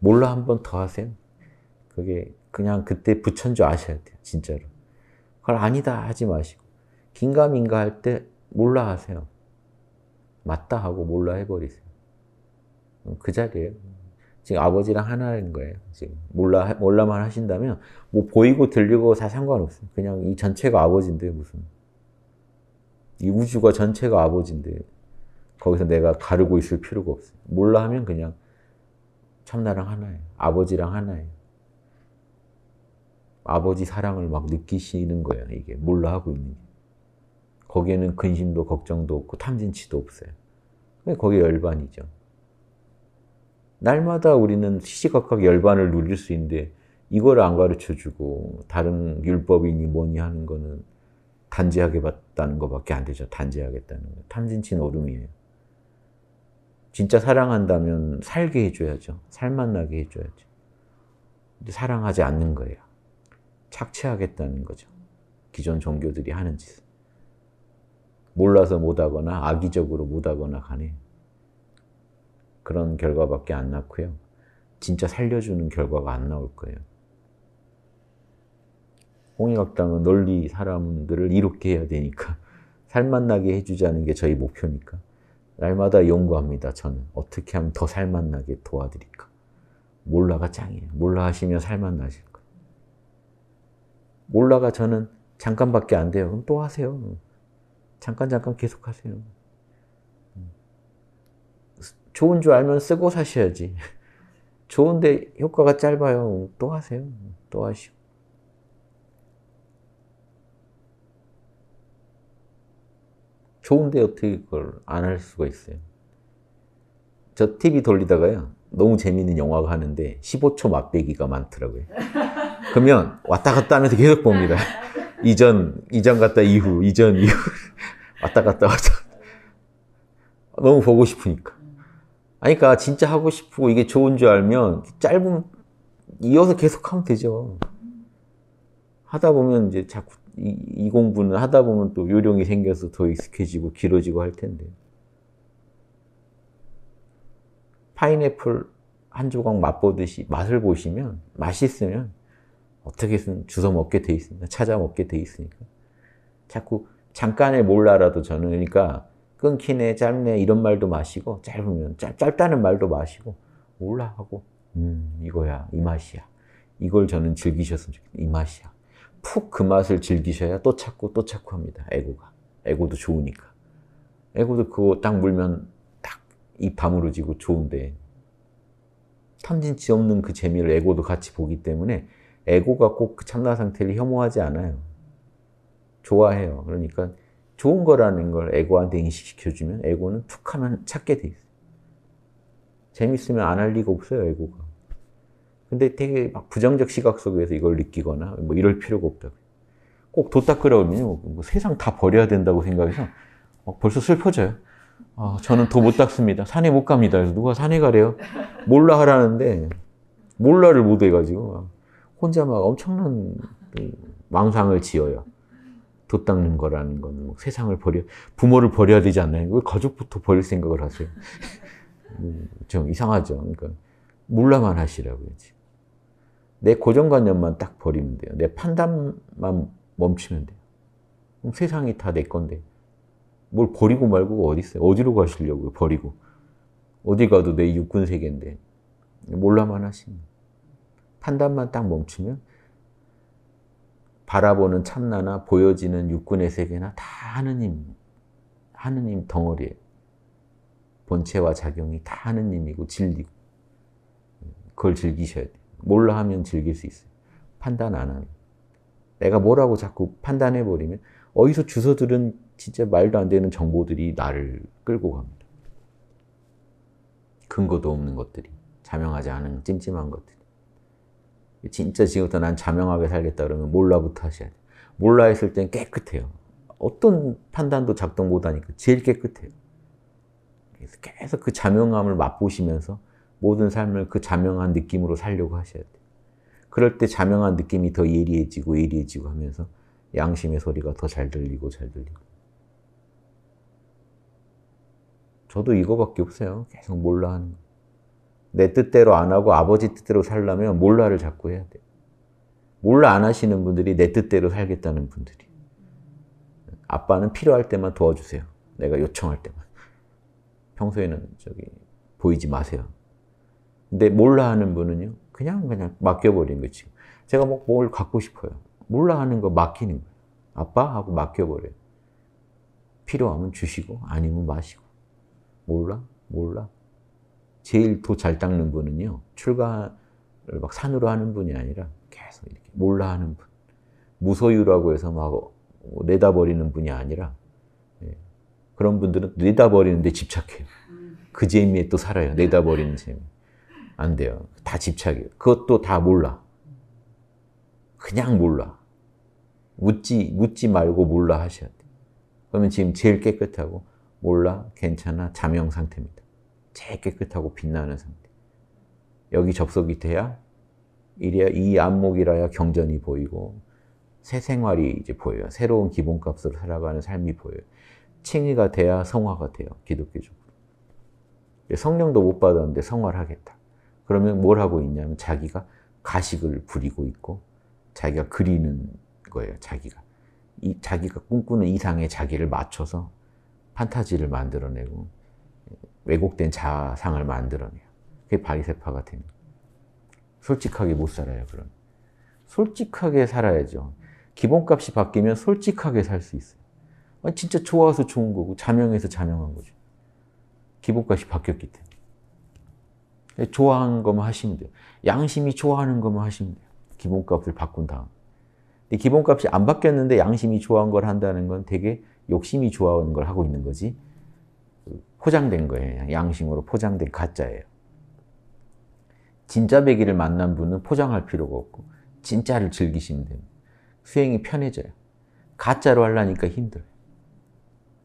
몰라 한 번 더 하세요. 그게 그냥 그때 부인줄 아셔야 돼요. 진짜로. 그걸 아니다 하지 마시고 긴가민가 할 때 몰라 하세요. 맞다 하고 몰라 해버리세요. 음, 그 자리에요. 지금 아버지랑 하나인 거예요. 지금 몰라 몰라만 하신다면 뭐 보이고 들리고 다 상관없어요. 그냥 이 전체가 아버지인데 무슨 이 우주가 전체가 아버지인데 거기서 내가 가르고 있을 필요가 없어요. 몰라 하면 그냥 참 나랑 하나예요. 아버지랑 하나예요. 아버지 사랑을 막 느끼시는 거예요. 이게 몰라 하고 있는 게. 거기에는 근심도 걱정도 없고 탐진치도 없어요. 거기 열반이죠. 날마다 우리는 시시각각 열반을 누릴 수 있는데 이걸 안 가르쳐 주고 다른 율법이니 뭐니 하는 거는 단죄하게 봤다는 것밖에 안 되죠. 단죄하겠다는 거. 탐진치 노름이에요. 진짜 사랑한다면 살게 해줘야죠. 살맛나게 해줘야죠. 근데 사랑하지 않는 거예요. 착취하겠다는 거죠. 기존 종교들이 하는 짓. 몰라서 못하거나 악의적으로 못하거나 간에 그런 결과밖에 안났고요 진짜 살려주는 결과가 안 나올 거예요. 홍익학당은 널리 사람들을 이롭게 해야 되니까 살맛나게 해주자는 게 저희 목표니까 날마다 연구합니다. 저는 어떻게 하면 더 살맛나게 도와드릴까. 몰라가 짱이에요. 몰라 하시면 살맛나실 거예요. 몰라가 저는 잠깐밖에 안 돼요. 그럼 또 하세요. 잠깐 잠깐 계속 하세요. 좋은 줄 알면 쓰고 사셔야지. 좋은데 효과가 짧아요. 또 하세요. 또 하시고. 좋은데 어떻게 그걸 안 할 수가 있어요. 저 TV 돌리다가요. 너무 재밌는 영화가 하는데 15초 맛배기가 많더라고요. 그러면 왔다 갔다 하면서 계속 봅니다. 이전, 이전 갔다 이후, 이전 이후. 왔다 갔다 왔다 너무 보고 싶으니까. 아니까 그러니까 진짜 하고 싶고 이게 좋은 줄 알면 짧은, 이어서 계속 하면 되죠. 하다 보면 이제 자꾸 이, 이 공부는 하다 보면 또 요령이 생겨서 더 익숙해지고 길어지고 할 텐데. 파인애플 한 조각 맛보듯이 맛을 보시면 맛있으면 어떻게든 주워 먹게 돼 있습니다. 찾아 먹게 돼 있으니까. 자꾸 잠깐의 몰라라도 저는 그러니까 끊기네, 짧네 이런 말도 마시고 짧으면 짧, 짧다는 말도 마시고 몰라 하고 음 이거야 이 맛이야 이걸 저는 즐기셨으면 좋겠다 이 맛이야 푹그 맛을 즐기셔야 또 찾고 또 찾고 합니다. 에고가. 에고도 좋으니까. 에고도 그거 딱 물면 딱입 다물어지고 좋은데 탐진치 없는 그 재미를 에고도 같이 보기 때문에 에고가 꼭 그 참나 상태를 혐오하지 않아요. 좋아해요. 그러니까 좋은 거라는 걸 에고한테 인식시켜주면 에고는 툭 하면 찾게 돼 있어요. 재밌으면 안 할 리가 없어요, 에고가. 근데 되게 막 부정적 시각 속에서 이걸 느끼거나 뭐 이럴 필요가 없다고. 꼭 도닦으라면 뭐, 뭐, 세상 다 버려야 된다고 생각해서 어, 벌써 슬퍼져요. 어, 저는 더못 닦습니다. 산에 못 갑니다. 그래서 누가 산에 가래요? 몰라 하라는데 몰라를 못 해가지고 혼자 막 엄청난 그 망상을 지어요. 도 닦는 거라는 거 뭐 세상을 버려 부모를 버려야 되지 않나요? 왜 가족부터 버릴 생각을 하세요? 음, 좀 이상하죠. 그러니까 몰라만 하시라고 그지 내 고정관념만 딱 버리면 돼요. 내 판단만 멈추면 돼요. 세상이 다 내 건데 뭘 버리고 말고가 어디 있어요? 어디로 가시려고요? 버리고 어디 가도 내 육군 세계인데 몰라만 하시면 판단만 딱 멈추면 바라보는 참나나 보여지는 육군의 세계나 다 하느님 하느님 덩어리에 본체와 작용이 다 하느님이고 진리고 그걸 즐기셔야 돼요. 몰라 하면 즐길 수 있어요? 판단 안 하는. 내가 뭐라고 자꾸 판단해버리면 어디서 주워 들은 진짜 말도 안 되는 정보들이 나를 끌고 갑니다. 근거도 없는 것들이, 자명하지 않은 찜찜한 것들이. 진짜 지금부터 난 자명하게 살겠다 그러면 몰라부터 하셔야 돼. 몰라 했을 땐 깨끗해요. 어떤 판단도 작동 못하니까 제일 깨끗해요. 그래서 계속 그 자명함을 맛보시면서 모든 삶을 그 자명한 느낌으로 살려고 하셔야 돼요. 그럴 때 자명한 느낌이 더 예리해지고 예리해지고 하면서 양심의 소리가 더 잘 들리고 잘 들리고. 저도 이거밖에 없어요. 계속 몰라 하는 거. 내 뜻대로 안 하고 아버지 뜻대로 살려면 몰라를 자꾸 해야 돼 몰라 안 하시는 분들이 내 뜻대로 살겠다는 분들이. 아빠는 필요할 때만 도와주세요. 내가 요청할 때만. 평소에는 저기 보이지 마세요. 근데 몰라 하는 분은요, 그냥 그냥 맡겨버린 거지. 제가 뭐 뭘 갖고 싶어요. 몰라 하는 거 맡기는 거예요. 아빠 하고 맡겨버려요. 필요하면 주시고 아니면 마시고. 몰라? 몰라? 제일 도 잘 닦는 분은요, 출가를 막 산으로 하는 분이 아니라 계속 이렇게 몰라 하는 분. 무소유라고 해서 막 내다버리는 분이 아니라 예. 그런 분들은 내다버리는데 집착해요. 음. 그 재미에 또 살아요. 내다버리는 재미. 안 돼요. 다 집착이에요. 그것도 다 몰라. 그냥 몰라. 묻지, 묻지 말고 몰라 하셔야 돼요. 그러면 지금 제일 깨끗하고 몰라, 괜찮아, 자명 상태입니다. 제일 깨끗하고 빛나는 상태. 여기 접속이 돼야 이래야 이 안목이라야 경전이 보이고 새 생활이 이제 보여요. 새로운 기본값으로 살아가는 삶이 보여요. 칭의가 돼야 성화가 돼요. 기독교적으로. 성령도 못 받았는데 성화를 하겠다. 그러면 뭘 하고 있냐면 자기가 가식을 부리고 있고 자기가 그리는 거예요. 자기가 이 자기가 꿈꾸는 이상의 자기를 맞춰서 판타지를 만들어내고 왜곡된 자상을 만들어내요. 그게 바리세파가 되는. 솔직하게 못 살아요. 그럼 솔직하게 살아야죠. 기본값이 바뀌면 솔직하게 살 수 있어요. 진짜 좋아서 좋은 거고 자명해서 자명한 거죠. 기본값이 바뀌었기 때문에. 예, 좋아하는 것만 하시면 돼요. 양심이 좋아하는 것만 하시면 돼요. 기본값을 바꾼 다음. 근데 기본값이 안 바뀌었는데 양심이 좋아한 걸 한다는 건 되게 욕심이 좋아하는 걸 하고 있는 거지. 포장된 거예요. 양심으로 포장된 가짜예요. 진짜 배기를 만난 분은 포장할 필요가 없고 진짜를 즐기시면 됩니다. 수행이 편해져요. 가짜로 하려니까 힘들어요.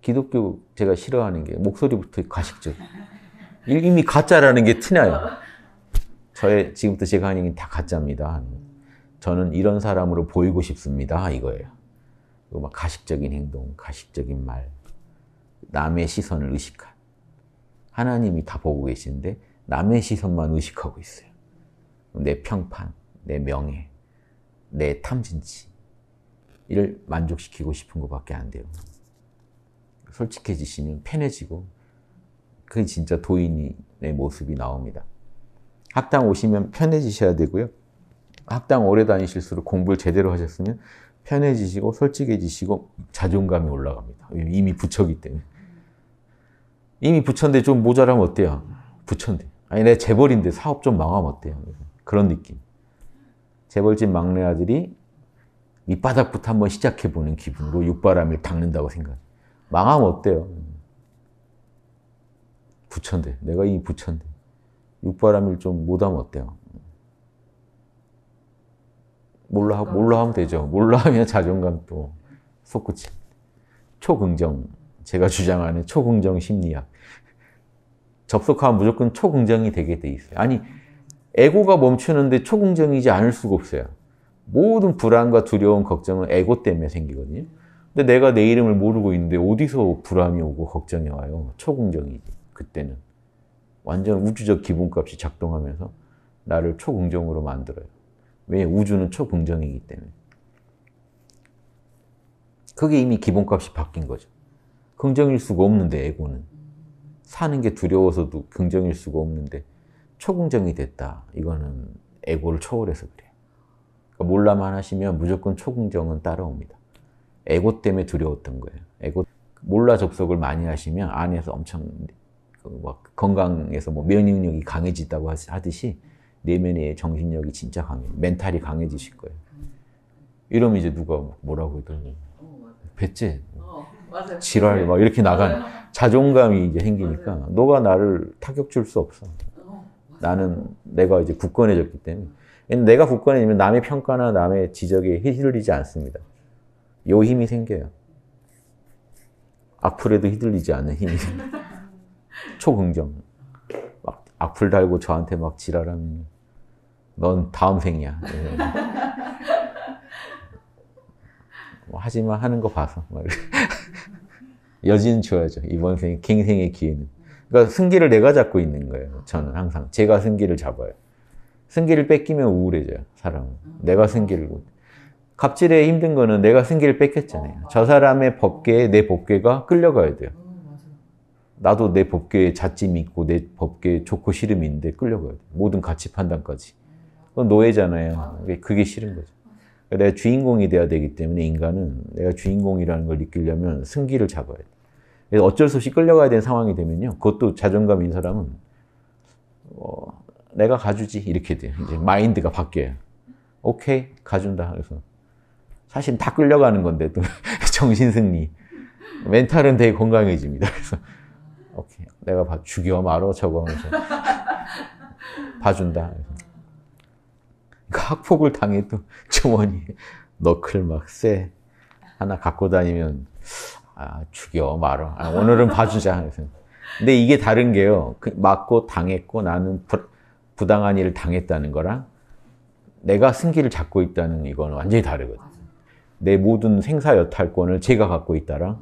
기독교 제가 싫어하는 게 목소리부터 가식적 이미 가짜라는 게 티나요. 저의 지금부터 제가 하는 얘기는 다 가짜입니다. 저는 이런 사람으로 보이고 싶습니다. 이거예요. 막 가식적인 행동, 가식적인 말, 남의 시선을 의식한. 하나님이 다 보고 계신데 남의 시선만 의식하고 있어요. 내 평판, 내 명예, 내 탐진치 이를 만족시키고 싶은 것밖에 안 돼요. 솔직해지시면 편해지고 그게 진짜 도인의 모습이 나옵니다. 학당 오시면 편해지셔야 되고요. 학당 오래 다니실수록 공부를 제대로 하셨으면 편해지시고 솔직해지시고 자존감이 올라갑니다. 이미 부처기 때문에. 이미 부처인데 좀 모자라면 어때요? 부처인데. 아니 내 재벌인데 사업 좀 망하면 어때요? 그런 느낌. 재벌집 막내 아들이 밑바닥부터 한번 시작해보는 기분으로 육바람을 닦는다고 생각 망하면 어때요? 부천대. 내가 이 부천대. 육바람일 좀 못하면 어때요? 몰라, 몰라 하면 되죠. 몰라 하면 자존감 또 솟구치. 초긍정. 제가 주장하는 초긍정 심리학. 접속하면 무조건 초긍정이 되게 돼 있어요. 아니, 에고가 멈추는데 초긍정이지 않을 수가 없어요. 모든 불안과 두려움, 걱정은 에고 때문에 생기거든요. 근데 내가 내 이름을 모르고 있는데 어디서 불안이 오고 걱정이 와요? 초긍정이지. 그때는. 완전 우주적 기본값이 작동하면서 나를 초긍정으로 만들어요. 왜? 우주는 초긍정이기 때문에. 그게 이미 기본값이 바뀐 거죠. 긍정일 수가 없는데, 에고는. 사는 게 두려워서도 긍정일 수가 없는데, 초긍정이 됐다. 이거는 에고를 초월해서 그래요. 그러니까 몰라만 하시면 무조건 초긍정은 따라옵니다. 에고 때문에 두려웠던 거예요. 에고 몰라 접속을 많이 하시면 안에서 엄청 그 막 건강에서 뭐 면역력이 강해지다고 하듯이 내면의 정신력이 진짜 강해 멘탈이 강해지실 거예요. 이러면 이제 누가 뭐라고 하더니 뱃지 지랄 막 이렇게 나간 자존감이 이제 생기니까 너가 나를 타격 줄 수 없어. 나는 내가 이제 굳건해졌기 때문에 내가 굳건해지면 남의 평가나 남의 지적에 휘둘리지 않습니다. 요 힘이 생겨요. 악플에도 휘둘리지 않는 힘이 초긍정. 막 악플 달고 저한테 막 지랄하면 넌 다음 생이야. 예. 뭐 하지만 하는 거 봐서. 여지는 줘야죠. 이번 생 갱생의 기회는. 그러니까 승기를 내가 잡고 있는 거예요. 저는 항상. 제가 승기를 잡아요. 승기를 뺏기면 우울해져요. 사람은. 내가 승기를. 갑질에 힘든 거는 내가 승기를 뺏겼잖아요. 저 사람의 법계에 내 법계가 끌려가야 돼요. 나도 내 법계에 자짐이 있고 내 법계에 좋고 싫음이 있는데 끌려가야 돼. 모든 가치 판단까지. 그건 노예잖아요. 그게 싫은 거죠. 그러니까 내가 주인공이 돼야 되기 때문에 인간은 내가 주인공이라는 걸 느끼려면 승기를 잡아야 돼. 그래서 어쩔 수 없이 끌려가야 되는 상황이 되면요. 그것도 자존감 있 사람은 어, 내가 가주지 이렇게 돼. 이제 마인드가 바뀌어요. 오케이 가준다. 그래서 사실 다 끌려가는 건데 또 정신승리 멘탈은 되게 건강해집니다. 그래서 오케이. 내가 봐, 죽여 말어 저거 하면서. 봐준다. 그러니 학폭을 당해도 정원이 너클 막쇠 하나 갖고 다니면 아, 죽여 말어. 아, 오늘은 봐주자. 그래서. 근데 이게 다른 게요. 그 맞고 당했고 나는 부, 부당한 일을 당했다는 거랑 내가 승기를 잡고 있다는 이건 완전히 다르거든내 모든 생사 여탈권을 제가 갖고 있다랑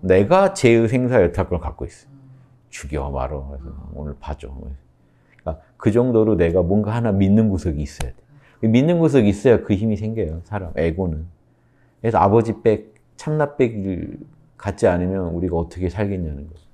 내가 제의 생사 여탈권을 갖고 있어 죽여 말어. 오늘 봐줘. 그러니까 그 정도로 내가 뭔가 하나 믿는 구석이 있어야 돼. 그 믿는 구석이 있어야 그 힘이 생겨요. 사람, 에고는. 그래서 아버지 백, 참나 백을 갖지 않으면 우리가 어떻게 살겠냐는 거죠.